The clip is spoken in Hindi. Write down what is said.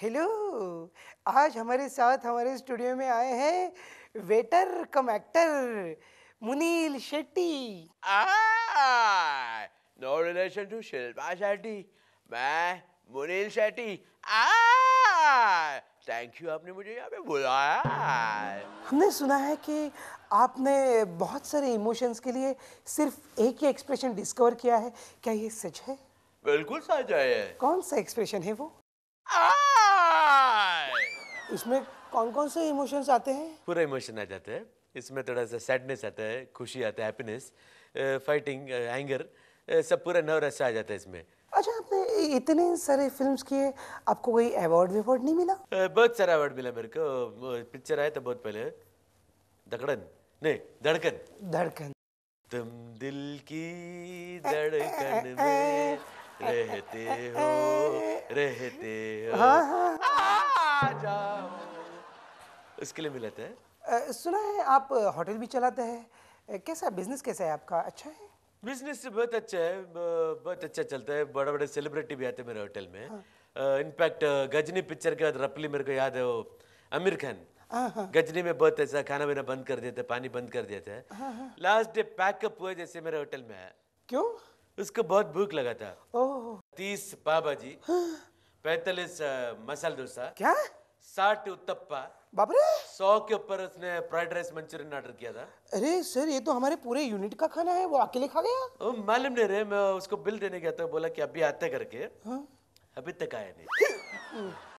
हेलो आज हमारे साथ हमारे स्टूडियो में आए हैं waiter cum actor Munil Shetty no relation to Shilpa Shetty मैं मुनील शेट्टी थैंक यू आपने मुझे यहाँ पे बुलाया हमने सुना है कि आपने बहुत सारे इमोशंस के लिए सिर्फ एक ही एक्सप्रेशन डिस्कवर किया है क्या ये सच है बिल्कुल सच है कौन सा एक्सप्रेशन है वो आ! इसमें कौन कौन से इमोशंस आते हैं पूरा इमोशन आ जाता है इसमें थोड़ा सा सैडनेस आता है खुशी आता है हैप्पीनेस फाइटिंग एंगर सब पूरा नवरस आ जाता है इसमें अच्छा आपने इतने सारे फिल्म्स किए आपको कोई अवार्ड विवार्ड नहीं मिला बहुत सारा अवार्ड मिला मेरे को पिक्चर आया था बहुत पहले धकड़न नहीं धड़कन धड़कन तुम दिल की धड़कन में रहते हो रहते हाँ, हो हाँ। जाओ इसके लिए मिला था सुना है आप होटल भी चलाते हैं कैसा बिजनेस कैसा है आपका अच्छा है बिजनेस बहुत अच्छा है बहुत अच्छा चलता है बड़े बड़े सेलिब्रिटी भी आते हैं मेरे होटल में हाँ। इनफैक्ट गजनी पिक्चर के बाद रपली मेरे को याद है वो आमिर खान हाँ, हाँ। गजनी में बहुत ऐसा खाना पीना बंद कर देते पानी बंद कर देते हैं लास्ट डे पैकअप हुआ जैसे मेरे होटल में है क्यों उसको बहुत भूख लगा था ओ। तीस पाव भाजी हाँ। पैतालीस मसाल डोसा क्या साठ उत्तप्पा बापरे सौ के ऊपर उसने फ्राइड राइस मंचूरियन ऑर्डर किया था अरे सर ये तो हमारे पूरे यूनिट का खाना है वो अकेले खा गया मालूम नहीं रे मैं उसको बिल देने गया था बोला कि अभी आते करके हाँ? अभी तक आया नहीं